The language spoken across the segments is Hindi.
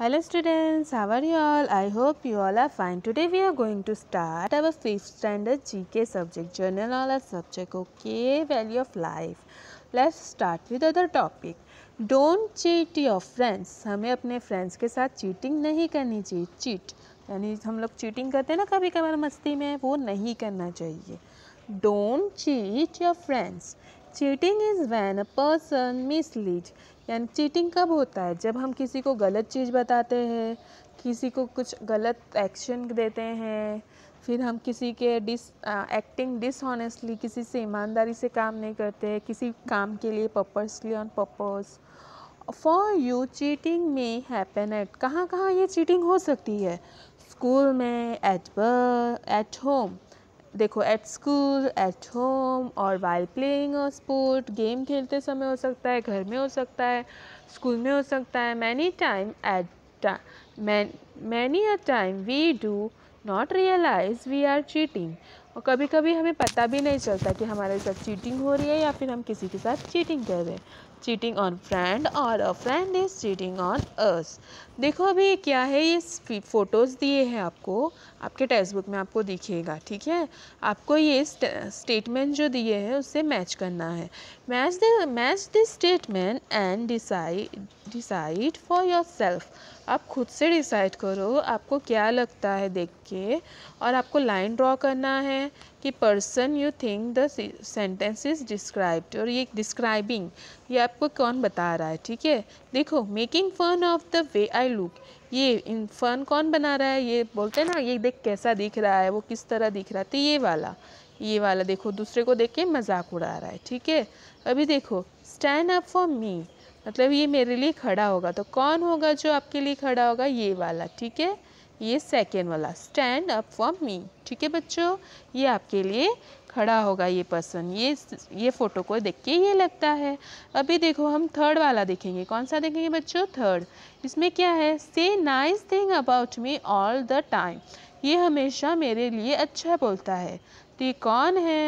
Hello students, how are you all? I hope you all are fine. Today we are going to start our fifth standard GK subject, Journal all our subject, okay, Value of Life. Let's start with other topic. don't cheat your friends हमें अपने friends के साथ cheating नहीं करनी चाहिए cheat यानी हम लोग cheating करते हैं ना कभी कभार मस्ती में वो नहीं करना चाहिए don't cheat your friends cheating is when a person mislead यानी चीटिंग कब होता है जब हम किसी को गलत चीज़ बताते हैं किसी को कुछ गलत एक्शन देते हैं फिर हम किसी के डिस एक्टिंग डिसऑनेस्टली किसी से ईमानदारी से काम नहीं करते हैं किसी काम के लिए purposely on purpose for you cheating may happen at कहाँ कहाँ ये चीटिंग हो सकती है स्कूल में एट एट होम देखो एट स्कूल एट होम और while playing a sport game खेलते समय हो सकता है घर में हो सकता है स्कूल में हो सकता है many time at many a time we do not realise we are cheating और कभी कभी हमें पता भी नहीं चलता कि हमारे साथ चीटिंग हो रही है या फिर हम किसी के साथ चीटिंग कर रहे हैं चीटिंग ऑन फ्रेंड और a friend is cheating on us देखो अभी क्या है ये फ़ोटोज़ दिए हैं आपको आपके टेक्स्ट बुक में आपको दिखेगा ठीक है आपको ये स्टेटमेंट जो दिए हैं उससे मैच करना है match the match this statement and decide decide for yourself आप खुद से डिसाइड करो आपको क्या लगता है देख के और आपको लाइन ड्रॉ करना है कि person you think the sentence is described और ये डिस्क्राइबिंग ये आपको कौन बता रहा है ठीक है देखो making fun of the way I I look ये इंसान कौन बना रहा है ये बोलते हैं ना ये देख कैसा दिख रहा है वो किस तरह दिख रहा है तो ये वाला ये वाला देखो दूसरे को देख के मजाक उड़ा रहा है ठीक है अभी देखो स्टैंड अप फॉर मी मतलब ये मेरे लिए खड़ा होगा तो कौन होगा जो आपके लिए खड़ा होगा ये वाला ठीक है ये सेकेंड वाला स्टैंड अप फॉर मी ठीक है बच्चों ये आपके लिए खड़ा होगा ये पर्सन ये ये फ़ोटो को देख के ये लगता है अभी देखो हम थर्ड वाला देखेंगे कौन सा देखेंगे बच्चों थर्ड इसमें क्या है says nice thing about me all the time ये हमेशा मेरे लिए अच्छा बोलता है तो ये कौन है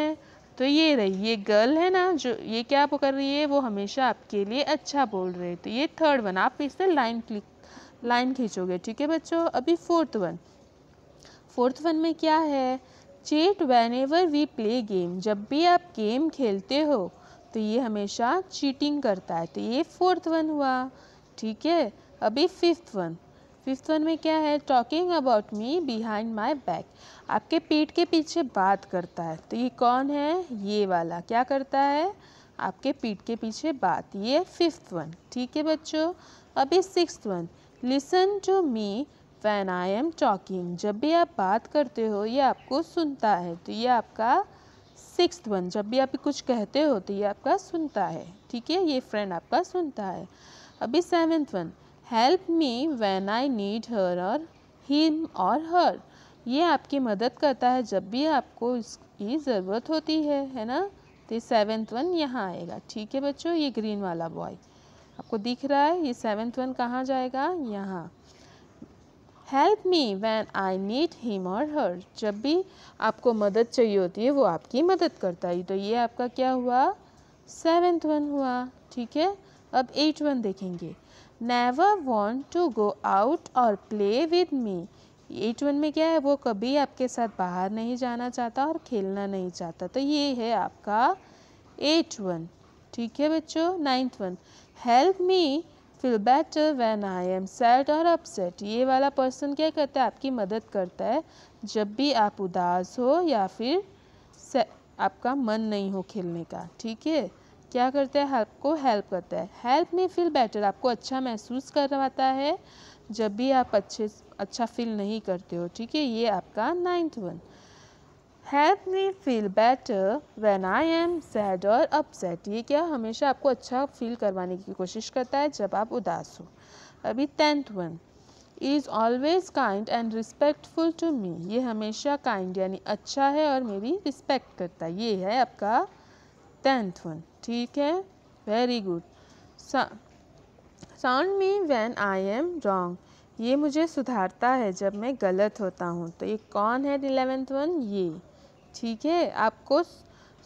तो ये रही ये गर्ल है ना जो ये क्या आप कर रही है वो हमेशा आपके लिए अच्छा बोल रहे तो ये थर्ड वन आप इससे लाइन क्लिक लाइन खींचोगे ठीक है बच्चों अभी फोर्थ वन फोर्थ वन में क्या है cheat whenever we play game जब भी आप गेम खेलते हो तो ये हमेशा चीटिंग करता है तो ये फोर्थ वन हुआ ठीक है अभी फिफ्थ वन फिफ्थ वन में क्या है talking about me behind my back आपके पीठ के पीछे बात करता है तो ये कौन है ये वाला क्या करता है आपके पीठ के पीछे बात ये फिफ्थ वन ठीक है बच्चों अभी six one listen to me when I am talking जब भी आप बात करते हो ये आपको सुनता है तो ये आपका सिक्स वन जब भी आप कुछ कहते हो तो ये आपका सुनता है ठीक है ये फ्रेंड आपका सुनता है अभी seventh one help me when I need her और हिम और हर ये आपकी मदद करता है जब भी आपको इसकी ज़रूरत होती है है ना तो सेवेंथ वन यहाँ आएगा ठीक है बच्चों ये ग्रीन वाला बॉय आपको दिख रहा है ये सेवेंथ वन कहाँ जाएगा यहाँ help me when I need him और हर जब भी आपको मदद चाहिए होती है वो आपकी मदद करता है तो ये आपका क्या हुआ सेवेंथ वन हुआ ठीक है अब एट वन देखेंगे never want to go out और play with me eight one में क्या है वो कभी आपके साथ बाहर नहीं जाना चाहता और खेलना नहीं चाहता तो ये है आपका एट वन ठीक है बच्चों ninth one help me feel better when I am sad और अपसेट ये वाला पर्सन क्या करता है आपकी मदद करता है जब भी आप उदास हो या फिर आपका मन नहीं हो खेलने का ठीक है क्या करता है आपको हेल्प करता है हेल्प में फील बेटर आपको अच्छा महसूस करवाता है जब भी आप अच्छे अच्छा फील नहीं करते हो ठीक है ये आपका ninth one help me feel better when I am sad और अपसेट ये क्या हमेशा आपको अच्छा फील करवाने की कोशिश करता है जब आप उदास हो अभी tenth one is always kind and respectful to me ये हमेशा काइंड यानी अच्छा है और मेरी रिस्पेक्ट करता है ये है आपका टेंथ वन ठीक है very good sound me when I am wrong ये मुझे सुधारता है जब मैं गलत होता हूँ तो ये कौन है इलेवेंथ वन ये ठीक है आपको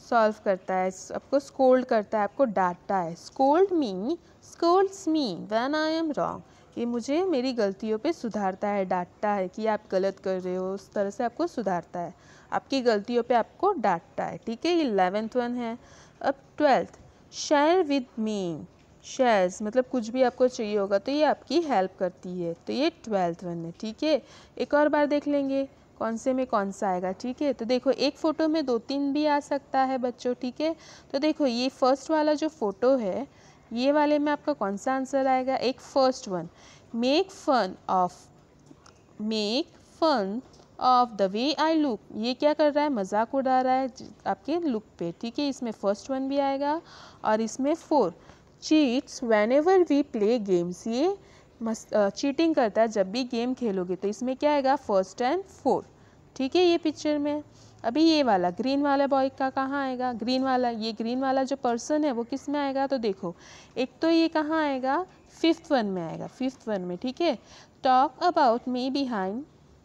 सॉल्व करता है आपको स्कोल्ड करता है आपको डांटता है scold me scolds me when I am wrong ये मुझे मेरी गलतियों पे सुधारता है डांटता है कि आप गलत कर रहे हो उस तरह से आपको सुधारता है आपकी गलतियों पे आपको डांटता है ठीक है ये इलेवेंथ वन है अब twelfth share with me shares मतलब कुछ भी आपको चाहिए होगा तो ये आपकी हेल्प करती है तो ये ट्वेल्थ वन है ठीक है एक और बार देख लेंगे कौन से में कौन सा आएगा ठीक है तो देखो एक फ़ोटो में दो तीन भी आ सकता है बच्चों ठीक है तो देखो ये फर्स्ट वाला जो फ़ोटो है ये वाले में आपका कौन सा आंसर आएगा एक first one make fun of make fun of the way I look ये क्या कर रहा है मजाक उड़ा रहा है आपके लुक पे ठीक है इसमें फर्स्ट वन भी आएगा और इसमें four cheats whenever we play games ये मस चीटिंग करता है जब भी गेम खेलोगे तो इसमें क्या आएगा फर्स्ट एंड फोर ठीक है ये पिक्चर में अभी ये वाला ग्रीन वाला बॉय का कहाँ आएगा ग्रीन वाला ये ग्रीन वाला जो पर्सन है वो किस में आएगा तो देखो एक तो ये कहाँ आएगा फिफ्थ वन में आएगा फिफ्थ वन में ठीक है talk about me behind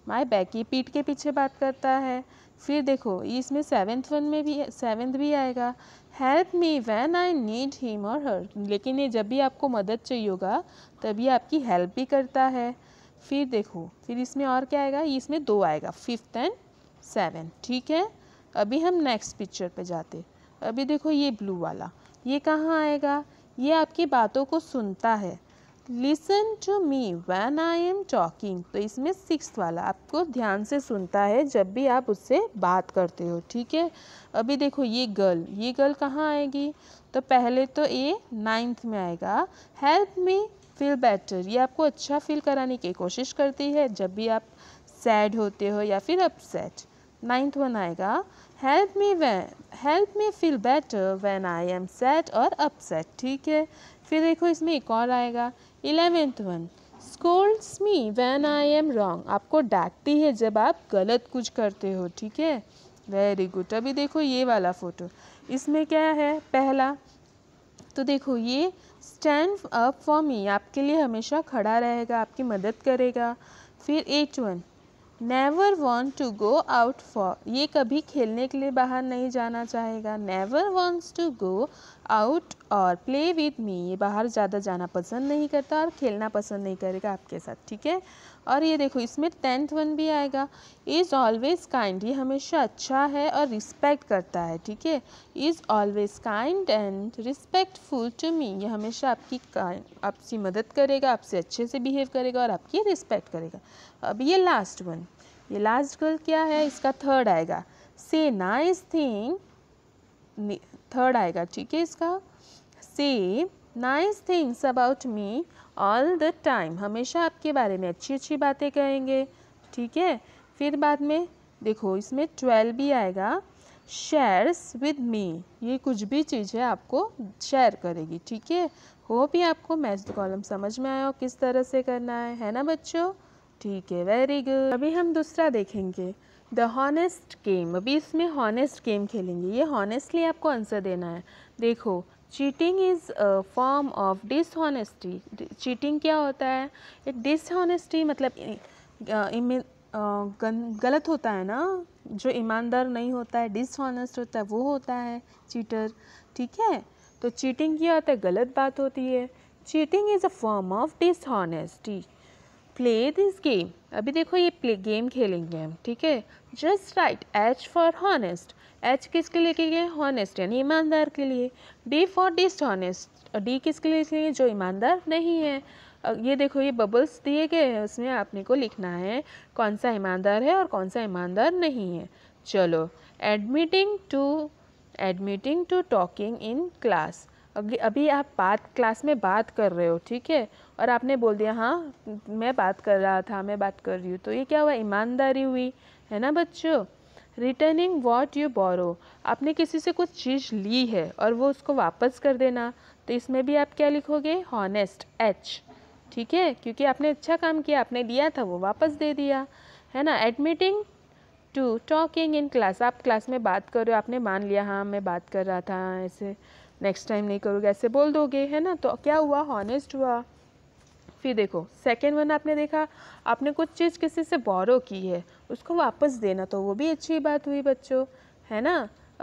my back ये पीठ के पीछे बात करता है फिर देखो इसमें सेवेंथ वन में भी सेवेंथ भी आएगा help me when I need him और हर लेकिन ये जब भी आपको मदद चाहिए होगा तभी आपकी हेल्प भी करता है फिर देखो फिर इसमें और क्या आएगा इसमें दो आएगा फिफ्थ एंड सेवन ठीक है अभी हम नेक्स्ट पिक्चर पे जाते अभी देखो ये ब्लू वाला ये कहाँ आएगा ये आपकी बातों को सुनता है listen to me when I am talking तो इसमें सिक्स वाला आपको ध्यान से सुनता है जब भी आप उससे बात करते हो ठीक है अभी देखो ये गर्ल ये गर्ल कहाँ आएगी तो पहले तो ये नाइन्थ में आएगा हेल्प मी फील बेटर ये आपको अच्छा फील कराने की कोशिश करती है जब भी आप सैड होते हो या फिर अपसेट नाइन्थ वन आएगा help me why help me feel better when I am sad और अपसेट ठीक है फिर देखो इसमें एक और आएगा eleventh one scolds me when I am wrong आपको डांटती है जब आप गलत कुछ करते हो ठीक है वेरी गुड अभी देखो ये वाला फ़ोटो इसमें क्या है पहला तो देखो ये स्टैंड अप फॉर मी आपके लिए हमेशा खड़ा रहेगा आपकी मदद करेगा फिर eight one never want to go out for ये कभी खेलने के लिए बाहर नहीं जाना चाहेगा never wants to go out और प्ले विथ मी ये बाहर ज़्यादा जाना पसंद नहीं करता और खेलना पसंद नहीं करेगा आपके साथ ठीक है और ये देखो इसमें टेंथ वन भी आएगा इज़ ऑलवेज काइंड ये हमेशा अच्छा है और रिस्पेक्ट करता है ठीक है is always kind and respectful to me ये हमेशा आपकी आपसी मदद करेगा आपसे अच्छे से बिहेव करेगा और आपकी रिस्पेक्ट करेगा अब ये लास्ट वन ये लास्ट गर्ल क्या है इसका थर्ड आएगा से नाइस थिंग थर्ड आएगा ठीक है इसका says nice things about me all the time हमेशा आपके बारे में अच्छी अच्छी बातें कहेंगे ठीक है फिर बाद में देखो इसमें ट्वेल्व भी आएगा शेयर्स विद मी ये कुछ भी चीज़ है आपको शेयर करेगी ठीक है होप ये आपको मैथ कॉलम समझ में आया हो किस तरह से करना है है ना बच्चों ठीक है वेरी गुड अभी हम दूसरा देखेंगे द हॉनेस्ट गेम अभी इसमें हॉनेस्ट गेम खेलेंगे ये हॉनेस्टली आपको आंसर देना है देखो cheating is a form of dishonesty cheating क्या होता है एक डिसहॉनेस्टी मतलब गलत होता है ना जो ईमानदार नहीं होता है डिसहॉनेस्ट होता है वो होता है चीटर ठीक है तो चीटिंग क्या होता है गलत बात होती है cheating is a form of dishonesty play this game अभी देखो ये प्ले गेम खेलेंगे हम ठीक है just write H for honest H किसके लिए के लिए हॉनेस्ट यानी ईमानदार के लिए D for dishonest D किसके लिए लिए जो ईमानदार नहीं है ये देखो ये बबल्स दिए गए हैं उसमें आपने को लिखना है कौन सा ईमानदार है और कौन सा ईमानदार नहीं है चलो admitting to admitting to talking in class अभी अभी आप बात क्लास में बात कर रहे हो ठीक है और आपने बोल दिया हाँ मैं बात कर रहा था मैं बात कर रही हूँ तो ये क्या हुआ ईमानदारी हुई है ना बच्चों रिटर्निंग वॉट यू बोरो आपने किसी से कुछ चीज़ ली है और वो उसको वापस कर देना तो इसमें भी आप क्या लिखोगे हॉनेस्ट एच ठीक है क्योंकि आपने अच्छा काम किया आपने लिया था वो वापस दे दिया है ना admitting to talking in class आप क्लास में बात कर रहे हो आपने मान लिया हाँ मैं बात कर रहा था ऐसे नेक्स्ट टाइम नहीं करोगे ऐसे बोल दोगे है ना तो क्या हुआ हॉनेस्ट हुआ फिर देखो सेकेंड वन आपने देखा आपने कुछ चीज़ किसी से बोरो की है उसको वापस देना तो वो भी अच्छी बात हुई बच्चों है ना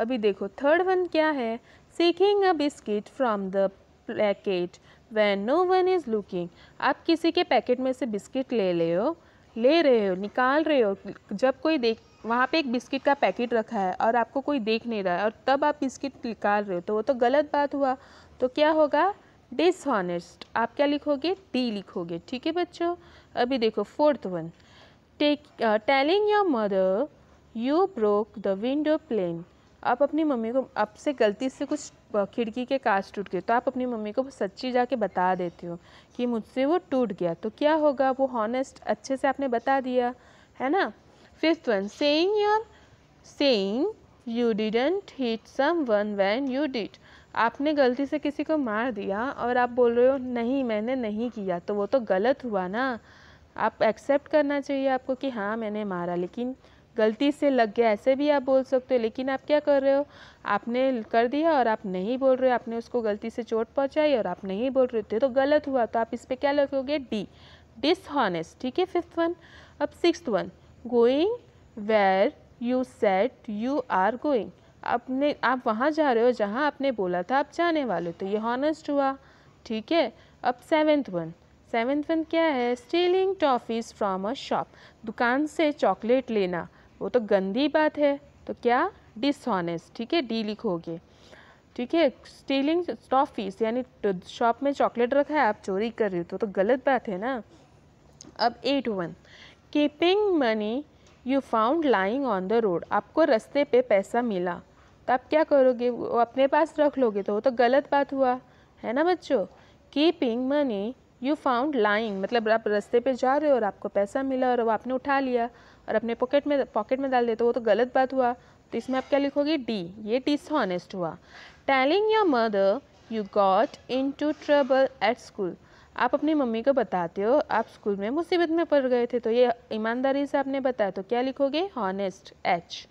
अभी देखो थर्ड वन क्या है sneaking a biscuit from the packet when no one is looking आप किसी के पैकेट में से बिस्किट ले ले हो ले रहे हो निकाल रहे हो जब कोई देख वहाँ पे एक बिस्किट का पैकेट रखा है और आपको कोई देख नहीं रहा है और तब आप बिस्किट निकाल रहे हो तो वो तो गलत बात हुआ तो क्या होगा डिसऑनेस्ट आप क्या लिखोगे डी लिखोगे ठीक है बच्चों अभी देखो fourth one take telling your mother you broke the window pane आप अपनी मम्मी को आपसे गलती से कुछ uh, खिड़की के कांच टूट गए तो आप अपनी मम्मी को सच्ची जाके बता देते हो कि मुझसे वो टूट गया तो क्या होगा वो हॉनेस्ट अच्छे से आपने बता दिया है ना Fifth one, saying your saying you didn't hit someone when you did. आपने गलती से किसी को मार दिया और आप बोल रहे हो नहीं मैंने नहीं किया तो वो तो गलत हुआ ना आप एक्सेप्ट करना चाहिए आपको कि हाँ मैंने मारा लेकिन गलती से लग गया ऐसे भी आप बोल सकते हो लेकिन आप क्या कर रहे हो आपने कर दिया और आप नहीं बोल रहे हो आपने उसको गलती से चोट पहुँचाई और आप नहीं बोल रहे थे तो गलत हुआ तो आप इस पर क्या लगोगे डी डिसहॉनेस्ट ठीक है फिफ्थ वन अब six one going where you set you are going अपने आप वहाँ जा रहे हो जहाँ आपने बोला था आप जाने वाले तो ये हॉनेस्ट हुआ ठीक है अब सेवेंथ वन सेवेंथ वन क्या है stealing toffees from a shop दुकान से चॉकलेट लेना वो तो गंदी बात है तो क्या डिसऑनेस्ट ठीक है डी लिखोगे ठीक है स्टीलिंग टॉफ़ीज़ यानी शॉप तो में चॉकलेट रखा है आप चोरी कर रहे हो तो, तो गलत बात है ना अब eight one keeping money you found lying on the road आपको रास्ते पे पैसा मिला तो आप क्या करोगे वो अपने पास रख लोगे तो वो तो गलत बात हुआ है ना बच्चों keeping money you found lying मतलब आप रस्ते पे जा रहे हो और आपको पैसा मिला और वो आपने उठा लिया और अपने पॉकेट में पॉकेट में डाल दिया तो वो तो गलत बात हुआ तो इसमें आप क्या लिखोगे डी ये डिसऑनेस्ट हुआ telling your mother you got into trouble at school आप अपनी मम्मी को बताते हो आप स्कूल में मुसीबत में पड़ गए थे तो ये ईमानदारी से आपने बताया तो क्या लिखोगे हॉनेस्ट एच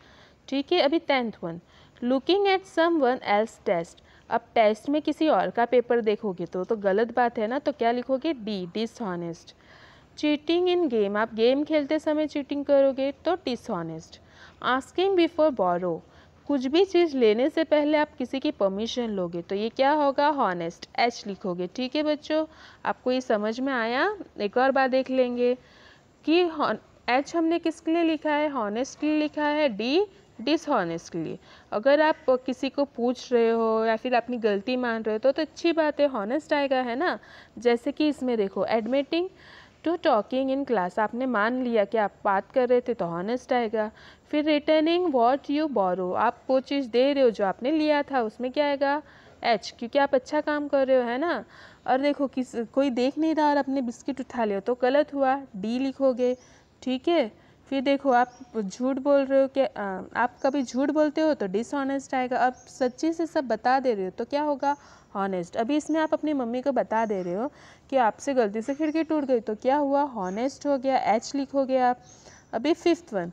ठीक है अभी tenth one looking at someone else test अब टेस्ट में किसी और का पेपर देखोगे तो तो गलत बात है ना तो क्या लिखोगे D dishonest cheating in game आप गेम खेलते समय चीटिंग करोगे तो डिसऑनेस्ट आस्किंग बिफोर बोरो कुछ भी चीज़ लेने से पहले आप किसी की परमिशन लोगे तो ये क्या होगा हॉनेस्ट एच लिखोगे ठीक है बच्चों आपको ये समझ में आया एक और बार देख लेंगे कि एच हमने किसके लिए लिखा है हॉनेस्टली लिखा है डी डिसहॉनेस्टली अगर आप किसी को पूछ रहे हो या फिर अपनी गलती मान रहे हो तो, तो अच्छी बात है हॉनेस्ट आएगा है ना जैसे कि इसमें देखो admitting to talking in class आपने मान लिया कि आप बात कर रहे थे तो हॉनेस्ट आएगा फिर रिटर्निंग वॉट यू बोरो आप वो चीज़ दे रहे हो जो आपने लिया था उसमें क्या आएगा एच क्योंकि आप अच्छा काम कर रहे हो है ना और देखो किस कोई देख नहीं रहा और अपने बिस्किट उठा लिया तो गलत हुआ डी लिखोगे ठीक है फिर देखो आप झूठ बोल रहे हो कि आप कभी झूठ बोलते हो तो डिसऑनेस्ट आएगा आप सच्ची से सब बता दे रहे हो तो क्या होगा हॉनेस्ट अभी इसमें आप अपनी मम्मी को बता दे रहे हो कि आपसे गलती से खिड़की टूट गई तो क्या हुआ हॉनेस्ट हो गया एच लिखोगे आप अभी फिफ्थ वन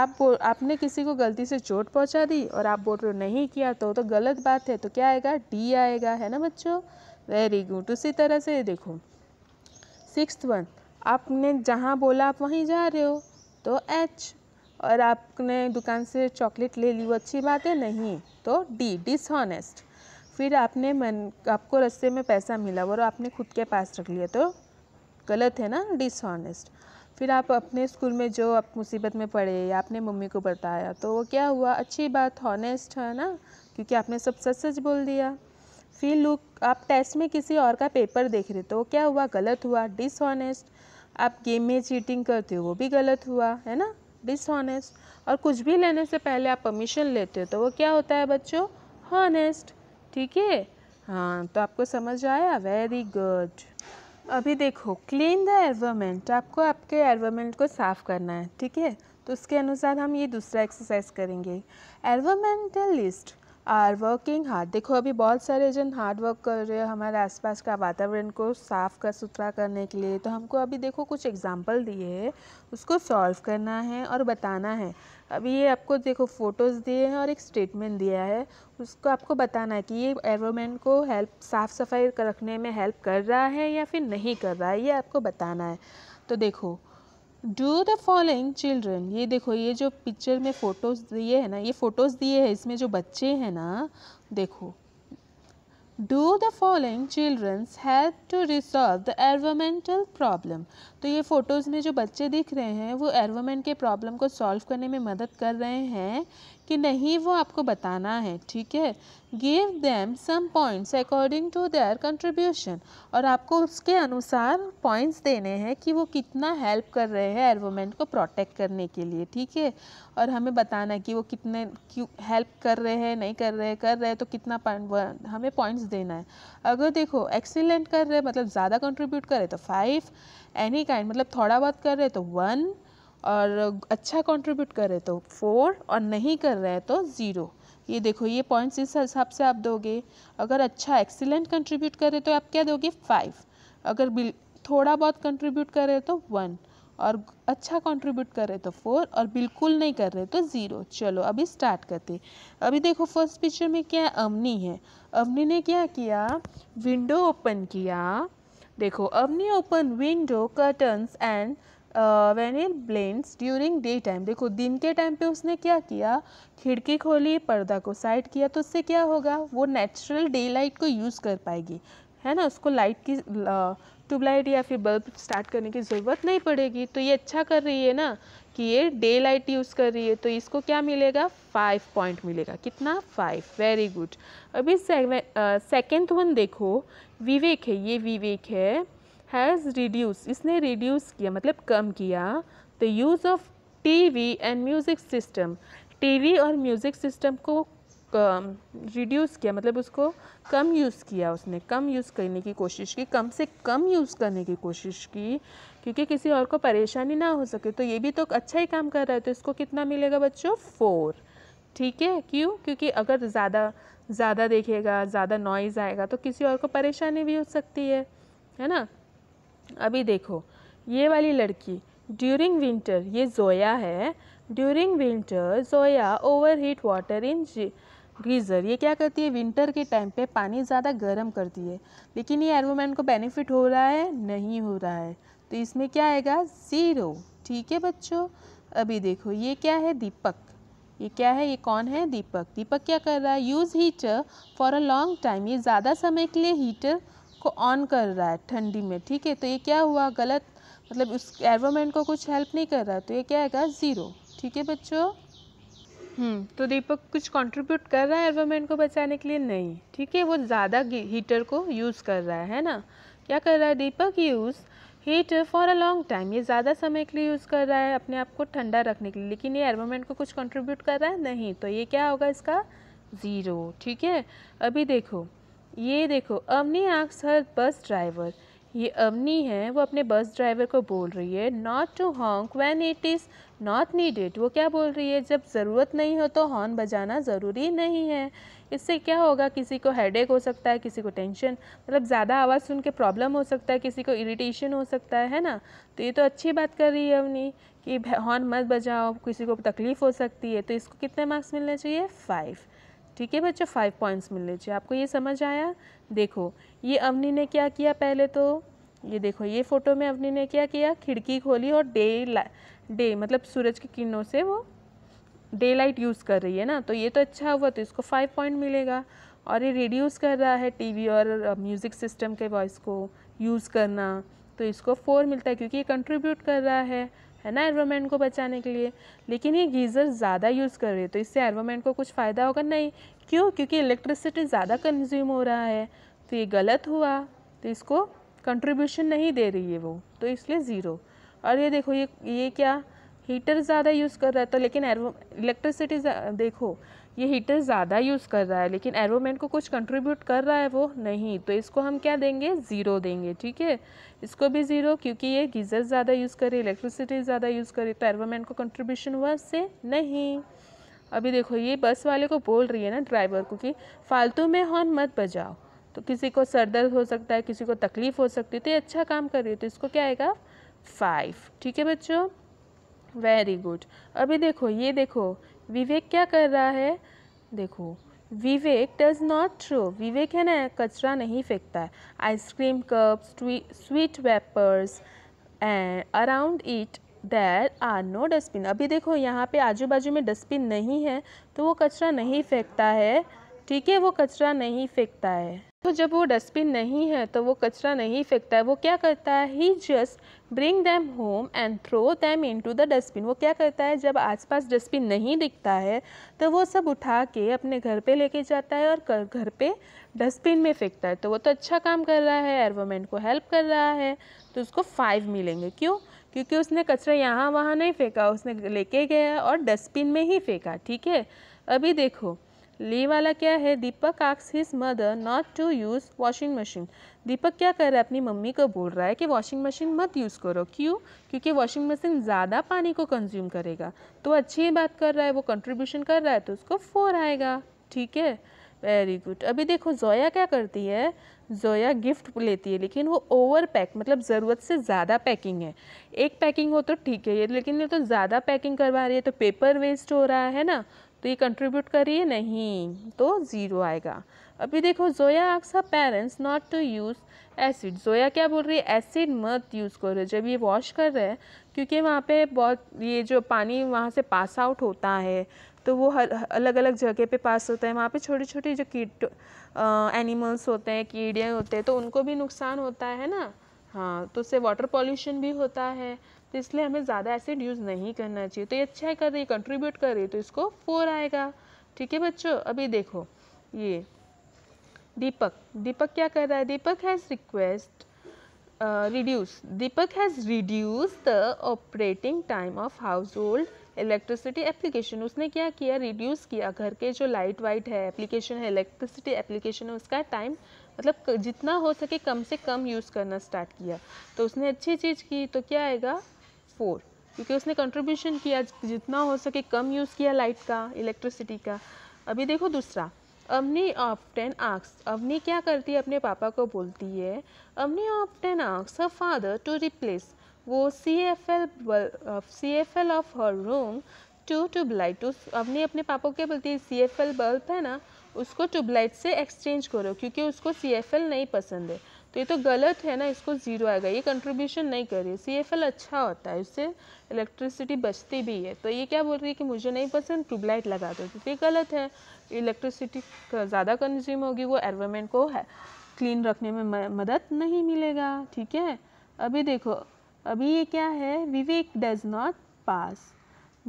आप बोल आपने किसी को गलती से चोट पहुंचा दी और आप बोल रहे हो नहीं किया तो तो गलत बात है तो क्या आएगा डी आएगा है ना बच्चों वेरी गुड उसी तरह से देखो सिक्स वन आपने जहाँ बोला आप वहीं जा रहे हो तो एच और आपने दुकान से चॉकलेट ले ली वो अच्छी बात है नहीं तो डी डिसऑनेस्ट फिर आपने मन आपको रस्ते में पैसा मिला और आपने खुद के पास रख लिया तो गलत है ना डिसऑनेस्ट फिर आप अपने स्कूल में जो आप मुसीबत में पड़े या आपने मम्मी को बताया तो वो क्या हुआ अच्छी बात हॉनेस्ट है ना क्योंकि आपने सब सच सच बोल दिया फिर लुक आप टेस्ट में किसी और का पेपर देख रहे तो वो क्या हुआ गलत हुआ डिसऑनेस्ट आप गेम में चीटिंग करते हो वो भी गलत हुआ है ना डिसऑनेस्ट और कुछ भी लेने से पहले आप परमिशन लेते हो तो वो क्या होता है बच्चों हॉनेस्ट ठीक है हाँ तो आपको समझ आया वेरी गुड अभी देखो क्लीन द एनवायरमेंट आपको आपके एनवायरमेंट को साफ़ करना है ठीक है तो उसके अनुसार हम ये दूसरा एक्सरसाइज करेंगे लिस्ट आर वर्किंग हार्ड देखो अभी बहुत सारे जन हार्ड वर्क कर रहे हैं हमारे आसपास का वातावरण को साफ़ कर सुथरा करने के लिए तो हमको अभी देखो कुछ एग्जाम्पल दिए है उसको सॉल्व करना है और बताना है अब ये आपको देखो फ़ोटोज़ दिए हैं और एक स्टेटमेंट दिया है उसको आपको बताना है कि ये एरोमैन को हेल्प साफ़ सफाई रखने में हेल्प कर रहा है या फिर नहीं कर रहा है ये आपको बताना है तो देखो डू द फॉलोइंग चिल्ड्रन ये देखो ये जो पिक्चर में फ़ोटोज़ दिए हैं ना ये फ़ोटोज़ दिए हैं इसमें जो बच्चे हैं ना देखो do the following children's help to resolve the environmental problem तो ये फ़ोटोज़ में जो बच्चे दिख रहे हैं वो एरवामेंट के प्रॉब्लम को सॉल्व करने में मदद कर रहे हैं कि नहीं वो आपको बताना है ठीक है give them some points according to their contribution और आपको उसके अनुसार पॉइंट्स देने हैं कि वो कितना हेल्प कर रहे हैं एनवायरमेंट को प्रोटेक्ट करने के लिए ठीक है और हमें बताना है कि वो कितने क्यों हेल्प कर रहे हैं नहीं कर रहे कर रहे तो कितना पॉइंट हमें पॉइंट्स देना है अगर देखो एक्सीलेंट कर रहे मतलब ज़्यादा कंट्रीब्यूट करे तो फाइव एनी काइंड मतलब थोड़ा बहुत कर रहे तो वन और अच्छा कंट्रीब्यूट कर रहे तो फोर और नहीं कर रहे तो ज़ीरो ये देखो ये पॉइंट्स इस हिसाब से आप दोगे अगर अच्छा एक्सीलेंट कंट्रीब्यूट कर रहे तो आप क्या दोगे फाइव अगर बिल थोड़ा बहुत कंट्रीब्यूट कर रहे तो वन और अच्छा कंट्रीब्यूट कर रहे तो फोर और बिल्कुल नहीं कर रहे तो ज़ीरो चलो अभी स्टार्ट करते अभी देखो फर्स्ट पिक्चर में क्या अवनी है अवनी ने क्या किया विंडो ओपन किया देखो Avani open window curtains and वेनिल ब्लेंड्स ड्यूरिंग डे टाइम देखो दिन के टाइम पे उसने क्या किया खिड़की खोली पर्दा को साइड किया तो उससे क्या होगा वो नेचुरल डे लाइट को यूज़ कर पाएगी है ना उसको लाइट की ट्यूबलाइट या फिर बल्ब स्टार्ट करने की ज़रूरत नहीं पड़ेगी तो ये अच्छा कर रही है ना कि ये डे लाइट यूज़ कर रही है तो इसको क्या मिलेगा फाइव पॉइंट मिलेगा कितना फाइव वेरी गुड अभी सेकेंड वन देखो विवेक है ये विवेक है हैज़ रिड्यूस इसने रिड्यूस किया मतलब कम किया the use of TV and music system TV और म्यूज़िक सिस्टम को रिड्यूस um, किया मतलब उसको कम यूज़ किया उसने कम यूज़ करने की कोशिश की कम से कम यूज़ करने की कोशिश की क्योंकि किसी और को परेशानी ना हो सके तो ये भी तो अच्छा ही काम कर रहा है तो इसको कितना मिलेगा बच्चों फोर ठीक है क्यों क्योंकि अगर ज़्यादा ज़्यादा देखेगा ज़्यादा नॉइज़ आएगा तो किसी और को परेशानी भी हो सकती है है ना अभी देखो ये वाली लड़की ड्यूरिंग विंटर ये जोया है during winter Zoya overheat water in geyser ये क्या करती है विंटर के टाइम पे पानी ज़्यादा गर्म करती है लेकिन ये एरवोमैन को बेनिफिट हो रहा है नहीं हो रहा है तो इसमें क्या आएगा ज़ीरो ठीक है बच्चों अभी देखो ये क्या है दीपक ये क्या है ये कौन है दीपक दीपक क्या कर रहा है use heater for a long time ये ज़्यादा समय के लिए हीटर उसको ऑन कर रहा है ठंडी में ठीक है तो ये क्या हुआ गलत मतलब उस एनवायरमेंट को कुछ हेल्प नहीं कर रहा तो ये क्या आएगा ज़ीरो ठीक है बच्चों हम्म, तो दीपक कुछ कंट्रीब्यूट कर रहा है एनवायरमेंट को बचाने के लिए नहीं ठीक है वो ज़्यादा हीटर को यूज़ कर रहा है है ना क्या कर रहा है Deepak use heater for a long time ये ज़्यादा समय के लिए यूज़ कर रहा है अपने आप को ठंडा रखने के लिए लेकिन ये एनवायरमेंट को कुछ कंट्रीब्यूट कर रहा है नहीं तो ये क्या होगा इसका ज़ीरो ठीक है अभी देखो ये देखो अवनी आक्स हर बस ड्राइवर ये अवनी है वो अपने बस ड्राइवर को बोल रही है not to honk when it is not needed वो क्या बोल रही है जब ज़रूरत नहीं हो तो हॉर्न बजाना ज़रूरी नहीं है इससे क्या होगा किसी को हेडेक हो सकता है किसी को टेंशन मतलब ज़्यादा आवाज़ सुन के प्रॉब्लम हो सकता है किसी को इरीटेशन हो सकता है है ना तो ये तो अच्छी बात कर रही है अवनी कि हॉर्न मत बजाओ किसी को तकलीफ़ हो सकती है तो इसको कितने मार्क्स मिलने चाहिए फ़ाइव ठीक है बच्चों फाइव पॉइंट्स मिल लीजिए आपको ये समझ आया देखो ये अवनी ने क्या किया पहले तो ये देखो ये फ़ोटो में अवनी ने क्या किया खिड़की खोली और डे डे मतलब सूरज की किरणों से वो डे लाइट यूज़ कर रही है ना तो ये तो अच्छा हुआ तो इसको फाइव पॉइंट मिलेगा और ये रिड्यूस कर रहा है टीवी और म्यूज़िक सिस्टम के वॉइस को यूज़ करना तो इसको फोर मिलता है क्योंकि ये कंट्रीब्यूट कर रहा है है ना एनवायरमेंट को बचाने के लिए लेकिन ये गीज़र ज़्यादा यूज़ कर रही है तो इससे एनवायरमेंट को कुछ फ़ायदा होगा नहीं क्यों क्योंकि इलेक्ट्रिसिटी ज़्यादा कंज्यूम हो रहा है तो ये गलत हुआ तो इसको कंट्रीब्यूशन नहीं दे रही है वो तो इसलिए ज़ीरो और ये देखो ये ये क्या हीटर ज़्यादा यूज़ कर रहा है तो लेकिन इलेक्ट्रिसिटी देखो ये हीटर ज़्यादा यूज़ कर रहा है लेकिन एरोमेंट को कुछ कंट्रीब्यूट कर रहा है वो नहीं तो इसको हम क्या देंगे ज़ीरो देंगे ठीक है इसको भी ज़ीरो क्योंकि ये गीज़र ज़्यादा यूज़ करे इलेक्ट्रिसिटी ज़्यादा यूज़ करे तो एरोमेंट को कंट्रीब्यूशन हुआ इससे नहीं अभी देखो ये बस वाले को बोल रही है ना ड्राइवर को कि फालतू में हॉर्न मत बजाओ तो किसी को सर दर्द हो सकता है किसी को तकलीफ़ हो सकती है तो ये अच्छा काम कर रही है तो इसको क्या आएगा फाइव ठीक है बच्चों वेरी गुड अभी देखो ये देखो विवेक क्या कर रहा है देखो Vivek does not throw Vivek है ना कचरा नहीं फेंकता है ice cream cups sweet wrappers and around it there are no dustbin अभी देखो यहाँ पे आजू बाजू में डस्टबिन नहीं है तो वो कचरा नहीं फेंकता है ठीक है वो कचरा नहीं फेंकता है तो जब वो डस्टबिन नहीं है तो वो कचरा नहीं फेंकता है वो क्या करता है he just bring them home and throw them into the dustbin वो क्या करता है जब आसपास डस्टबिन नहीं दिखता है तो वो सब उठा के अपने घर पे लेके जाता है और घर पे डस्टबिन में फेंकता है तो वो तो अच्छा काम कर रहा है एनवायरमेंट को हेल्प कर रहा है तो उसको फाइव मिलेंगे क्यों क्योंकि उसने कचरा यहाँ वहाँ नहीं फेंका उसने लेके गया और डस्टबिन में ही फेंका ठीक है अभी देखो ले वाला क्या है Deepak asks his mother not to use washing machine Deepak क्या कर रहा है अपनी मम्मी को बोल रहा है कि वॉशिंग मशीन मत यूज़ करो क्यों क्योंकि वॉशिंग मशीन ज़्यादा पानी को कंज्यूम करेगा तो अच्छी बात कर रहा है वो कंट्रीब्यूशन कर रहा है तो उसको फोर आएगा ठीक है वेरी गुड अभी देखो जोया क्या करती है जोया गिफ्ट लेती है लेकिन वो ओवर पैक मतलब ज़रूरत से ज़्यादा पैकिंग है एक पैकिंग हो तो ठीक है ये लेकिन ये तो ज़्यादा पैकिंग करवा रही है तो पेपर वेस्ट हो रहा है ना तो ये कंट्रीब्यूट करिए नहीं तो ज़ीरो आएगा अभी देखो Zoya asks her parents not to use acid Zoya क्या बोल रही है एसिड मत यूज़ करो जब ये वॉश कर रहे हैं क्योंकि वहाँ पे बहुत ये जो पानी वहाँ से पास आउट होता है तो वो हर अलग अलग जगह पे पास होता है वहाँ पे छोटे छोटे जो कीट एनिमल्स होते हैं कीड़े होते हैं तो उनको भी नुकसान होता है ना हाँ तो उससे वाटर पॉल्यूशन भी होता है तो इसलिए हमें ज़्यादा एसिड यूज़ नहीं करना चाहिए तो ये अच्छा है कर रही है कंट्रीब्यूट कर रही है तो इसको फोर आएगा ठीक है बच्चों अभी देखो ये दीपक दीपक क्या कर रहा है Deepak has request reduce Deepak has reduce the operating time of household electricity application उसने क्या किया रिड्यूस किया घर के जो लाइट वाइट है एप्लीकेशन है इलेक्ट्रिसिटी एप्लीकेशन है उसका टाइम मतलब जितना हो सके कम से कम यूज़ करना स्टार्ट किया तो उसने अच्छी चीज़ की तो क्या आएगा फोर क्योंकि उसने कंट्रीब्यूशन किया जितना हो सके कम यूज़ किया लाइट का इलेक्ट्रिसिटी का अभी देखो दूसरा अमनी टेन आक्स अमनी क्या करती है अपने पापा को बोलती है Amni then asks her father to replace वो C F L C F L of her room to tubelight उस अवनी अपने पापा को क्या बोलती है सी एफ एल बल्ब है ना उसको ट्यूबलाइट से एक्सचेंज करो क्योंकि उसको सी एफ एल नहीं पसंद है तो ये तो गलत है ना इसको ज़ीरो आएगा ये कंट्रीब्यूशन नहीं कर रही सी एफ एल अच्छा होता है इससे इलेक्ट्रिसिटी बचती भी है तो ये क्या बोल रही है कि मुझे नहीं पसंद ट्यूबलाइट लगा दो तो ये गलत है इलेक्ट्रिसिटी ज़्यादा कंज्यूम होगी वो एनवायरमेंट को है क्लीन रखने में मदद नहीं मिलेगा ठीक है अभी देखो अभी ये क्या है Vivek does not pass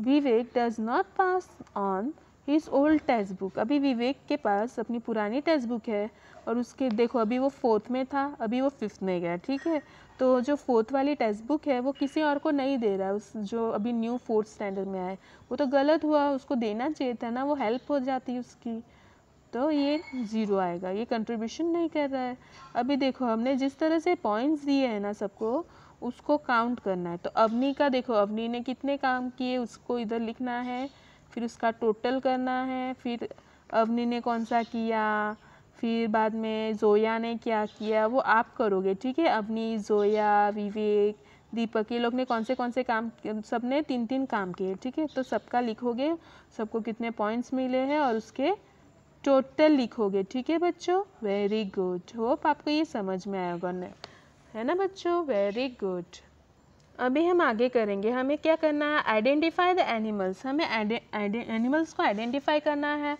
Vivek does not pass on his old textbook अभी विवेक के पास अपनी पुरानी टेक्स्ट बुक है और उसके देखो अभी वो फोर्थ में था अभी वो फिफ्थ में गया ठीक है तो जो फोर्थ वाली टेक्स्ट बुक है वो किसी और को नहीं दे रहा है उस जो अभी न्यू फोर्थ स्टैंडर्ड में आए वो तो गलत हुआ उसको देना चाहिए था ना वो हेल्प हो जाती उसकी तो ये ज़ीरो आएगा ये कंट्रीब्यूशन नहीं कर रहा है अभी देखो हमने जिस तरह से पॉइंट्स दिए हैं ना सबको उसको काउंट करना है तो अवनी का देखो अवनी ने कितने काम किए उसको इधर लिखना है फिर उसका टोटल करना है फिर अवनी ने कौन सा किया फिर बाद में जोया ने क्या किया वो आप करोगे ठीक है अवनी जोया विवेक दीपक ये लोग ने कौन से कौन से काम सब ने तीन तीन काम किए ठीक है तो सबका लिखोगे सबको कितने पॉइंट्स मिले हैं और उसके टोटल लिखोगे ठीक है बच्चों वेरी गुड होप आपको ये समझ में आया होगा है ना बच्चों वेरी गुड अभी हम आगे करेंगे हमें क्या करना है आइडेंटिफाई द एनिमल्स हमें एनिमल्स को आइडेंटिफाई करना है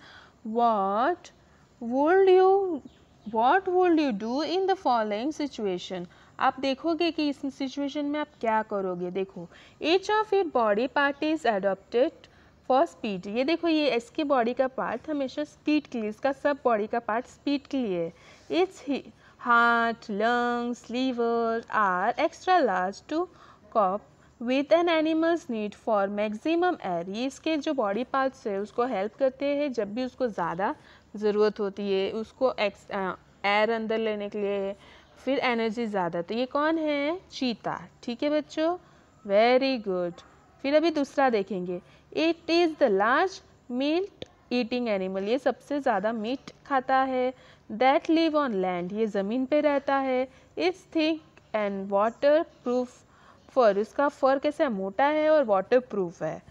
what would you what would you do in the following situation आप देखोगे कि इस सिचुएशन में आप क्या करोगे देखो each of it body part is adopted for speed ये देखो ये इसके बॉडी का पार्ट हमेशा स्पीड के लिए इसका सब बॉडी का पार्ट स्पीड के लिए its heart lungs liver are extra large to cope with an animals need for maximum air ये इसके जो बॉडी पार्ट्स है उसको हेल्प करते हैं जब भी उसको ज़्यादा ज़रूरत होती है उसको एक्स एयर अंदर लेने के लिए फिर एनर्जी ज़्यादा तो ये कौन है चीता ठीक है बच्चों वेरी गुड फिर अभी दूसरा देखेंगे it is the large meat eating animal ये सबसे ज़्यादा मीट खाता है दैट लिव ऑन लैंड ये ज़मीन पे रहता है its thick and waterproof fur उसका फ़र कैसा मोटा है और वाटर प्रूफ है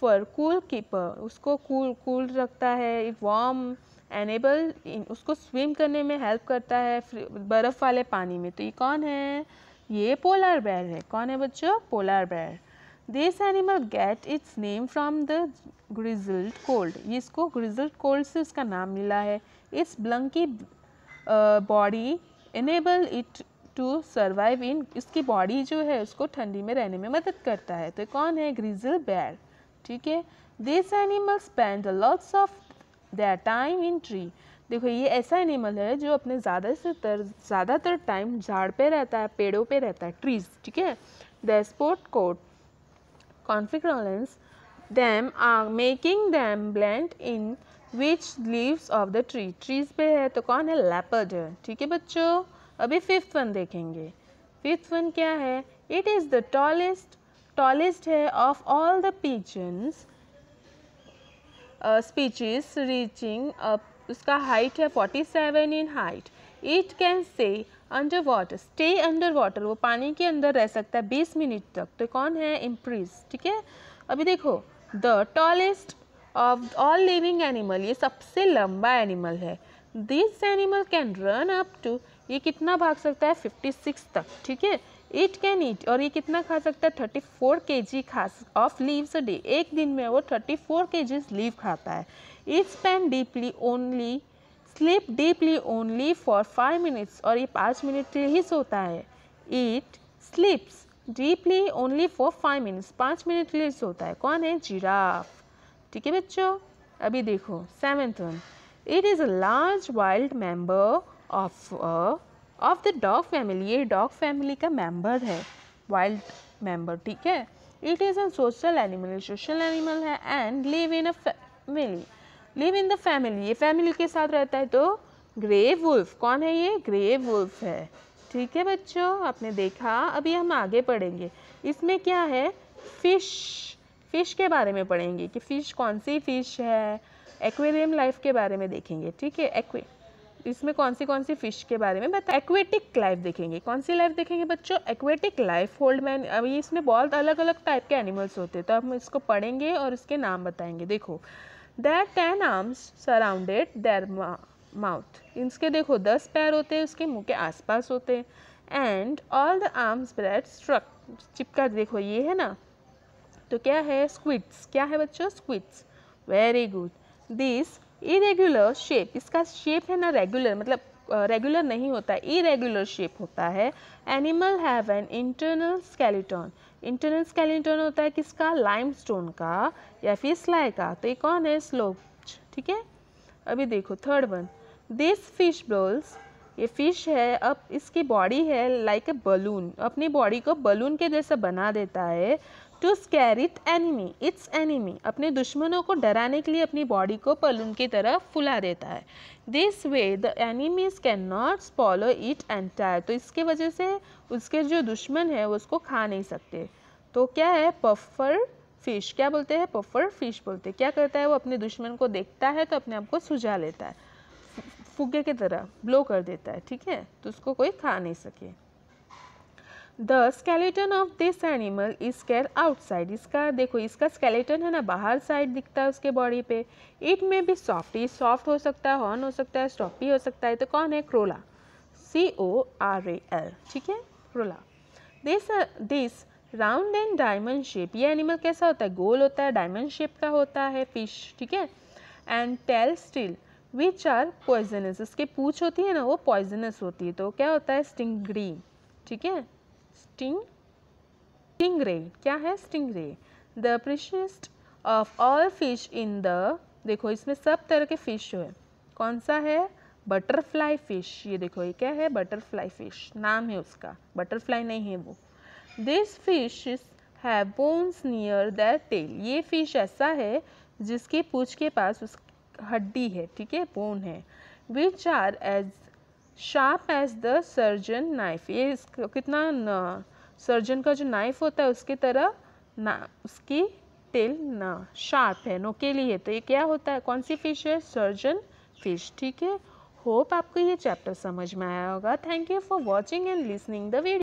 फर कूल कीपर उसको कूल कूल रखता है वार्म एनेबल उसको स्विम करने में हेल्प करता है बर्फ़ वाले पानी में तो ये कौन है ये पोलर बैर है कौन है बच्चों polar bear this animal get its name from the grizzled coat इसको ग्रिजल्ट कोल्ड से उसका नाम मिला है इस bulky body enable it to survive in इसकी बॉडी जो है उसको ठंडी में रहने में मदद करता है तो कौन है ग्रीजल बैर ठीक है this animal spend lots of the time in tree देखो ये ऐसा एनिमल है जो अपने ज़्यादा से तर ज़्यादातर टाइम झाड़ पे रहता है पेड़ों पे रहता है ट्रीज ठीक है द स्पोर्ट कोट कॉन्फिक्रॉलेंस them are making them blend in which leaves of the tree trees पे है तो कौन है लेपर्ड ठीक है बच्चों अभी फिफ्थ वन देखेंगे फिफ्थ वन क्या है it is the tallest tallest है of all the penguins species reaching उसका हाइट है forty seven in height it can stay under water stay under water वो पानी के अंदर रह सकता है बीस मिनट तक तो कौन है इम्प्रीज ठीक है अभी देखो the tallest of all living animal ये सबसे लंबा एनिमल है this animal can run up to ये कितना भाग सकता है फिफ्टी सिक्स तक ठीक है इट कैन ईट और ये कितना खा सकता है थर्टी फोर के जी खा ऑफ लीव्स डे एक दिन में वो थर्टी फोर के जी लीव खाता है it spend deeply only sleep deeply only for five minutes और ये पाँच मिनट के ही सोता है it sleeps deeply only for five minutes पाँच मिनट के लिए सोता है कौन है जिराफ ठीक है बच्चों अभी देखो seventh one it is a large wild member of of the dog family ये डॉग फैमिली का मेंबर है वाइल्ड मेंबर ठीक है it is a social animal social animal है and live in a family live in the family ये फैमिली के साथ रहता है तो ग्रे वुल्फ कौन है ये ग्रे वुल्फ है ठीक है बच्चों आपने देखा अभी हम आगे पढ़ेंगे इसमें क्या है फ़िश फ़िश के बारे में पढ़ेंगे कि फ़िश कौन सी फ़िश है एक्वेरियम लाइफ के बारे में देखेंगे ठीक है एक्वे इसमें कौन सी कौन सी फिश के बारे में बता एक्वेटिक लाइफ देखेंगे कौन सी लाइफ देखेंगे बच्चों एक्वेटिक लाइफ होल्ड मैन अभी इसमें बहुत अलग अलग टाइप के एनिमल्स होते हैं तो हम इसको पढ़ेंगे और इसके नाम बताएंगे देखो their ten arms surrounded their mouth इसके देखो दस पैर होते हैं उसके मुँह के आसपास होते हैं एंड ऑल द आर्म्स ब्रेड स्ट्रक चिपका देखो ये है ना तो क्या है स्क्विड्स क्या है बच्चों squids very good this irregular shape इसका शेप है ना रेगुलर मतलब रेगुलर नहीं होता इरेगुलर शेप होता है animal have an internal skeleton internal skeleton होता है किसका लाइमस्टोन का या फिर स्लाइ का तो ये कौन है स्लोप ठीक है अभी देखो third one this fish blows ये फिश है अब इसकी बॉडी है लाइक ए बलून अपनी बॉडी को बलून के जैसा बना देता है to scare it enemy its enemy अपने दुश्मनों को डराने के लिए अपनी बॉडी को पलून की तरफ फुला देता है this way the enemies can not follow it टायर तो इसके वजह से उसके जो दुश्मन है वो उसको खा नहीं सकते तो क्या है पफर फिश क्या बोलते हैं पफर फिश बोलते हैं क्या करता है वो अपने दुश्मन को देखता है तो अपने आप को सुझा लेता है फुग्गे की तरह ब्लो कर देता है ठीक है तो उसको कोई खा नहीं सके the skeleton of this animal is केयर आउटसाइड इसका देखो इसका स्केलेटन है ना बाहर साइड दिखता है उसके बॉडी पे इट में भी सॉफ्ट सॉफ्ट हो सकता है हॉर्न हो सकता है स्टॉपी हो सकता है तो कौन है coral C O R A L ठीक है coral this this round and diamond shape ये एनिमल कैसा होता है गोल होता है डायमंड शेप का होता है फिश ठीक है एंड टेल स्टिल विच आर पॉइजनस इसके पूछ होती है ना वो पॉइजनस होती है तो क्या होता है ग्रीन ठीक है स्टिंग स्टिंग रे क्या है stingray the prettiest of all fish in the देखो इसमें सब तरह के फिश है कौन सा है बटरफ्लाई फिश ये देखो ये क्या है बटरफ्लाई फिश नाम है उसका बटरफ्लाई नहीं है वो this fish have bones near the tail ये फिश ऐसा है जिसके पूछ के पास उस हड्डी है ठीक है बोन है which are as sharp as the surgeon knife ये कितना न, सर्जन का जो नाइफ होता है उसकी तरह ना उसकी टेल ना शार्प है नोकेली है तो ये क्या होता है कौन सी फिश है सर्जन फिश ठीक है होप आपको ये चैप्टर समझ में आया होगा thank you for watching and listening the video